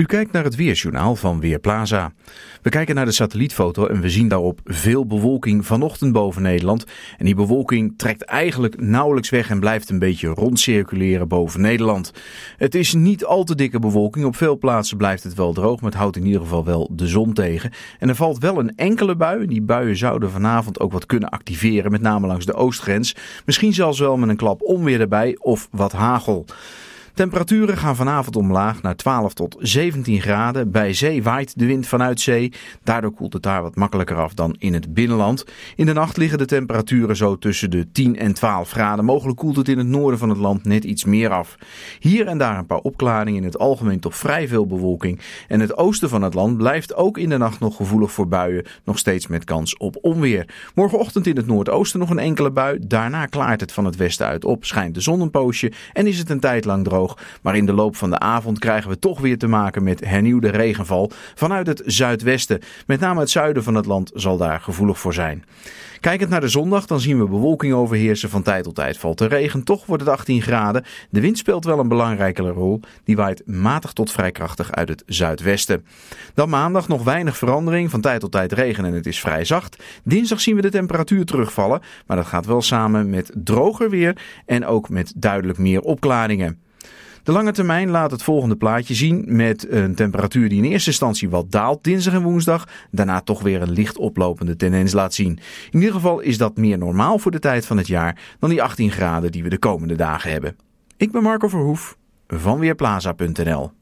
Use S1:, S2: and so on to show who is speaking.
S1: U kijkt naar het Weersjournaal van Weerplaza. We kijken naar de satellietfoto en we zien daarop veel bewolking vanochtend boven Nederland. En die bewolking trekt eigenlijk nauwelijks weg en blijft een beetje rondcirculeren boven Nederland. Het is niet al te dikke bewolking. Op veel plaatsen blijft het wel droog, maar het houdt in ieder geval wel de zon tegen. En er valt wel een enkele bui. Die buien zouden vanavond ook wat kunnen activeren, met name langs de oostgrens. Misschien zelfs wel met een klap onweer erbij of wat hagel. Temperaturen gaan vanavond omlaag naar 12 tot 17 graden. Bij zee waait de wind vanuit zee. Daardoor koelt het daar wat makkelijker af dan in het binnenland. In de nacht liggen de temperaturen zo tussen de 10 en 12 graden. Mogelijk koelt het in het noorden van het land net iets meer af. Hier en daar een paar opklaringen. In het algemeen toch vrij veel bewolking. En het oosten van het land blijft ook in de nacht nog gevoelig voor buien. Nog steeds met kans op onweer. Morgenochtend in het noordoosten nog een enkele bui. Daarna klaart het van het westen uit op. Schijnt de zon een poosje en is het een tijd lang droog maar in de loop van de avond krijgen we toch weer te maken met hernieuwde regenval vanuit het zuidwesten. Met name het zuiden van het land zal daar gevoelig voor zijn. Kijkend naar de zondag, dan zien we bewolking overheersen. Van tijd tot tijd valt er regen. Toch wordt het 18 graden. De wind speelt wel een belangrijke rol. Die waait matig tot vrij krachtig uit het zuidwesten. Dan maandag nog weinig verandering. Van tijd tot tijd regen en het is vrij zacht. Dinsdag zien we de temperatuur terugvallen. Maar dat gaat wel samen met droger weer en ook met duidelijk meer opklaringen. De lange termijn laat het volgende plaatje zien met een temperatuur die in eerste instantie wat daalt dinsdag en woensdag, daarna toch weer een licht oplopende tendens laat zien. In ieder geval is dat meer normaal voor de tijd van het jaar dan die 18 graden die we de komende dagen hebben. Ik ben Marco Verhoef van Weerplaza.nl.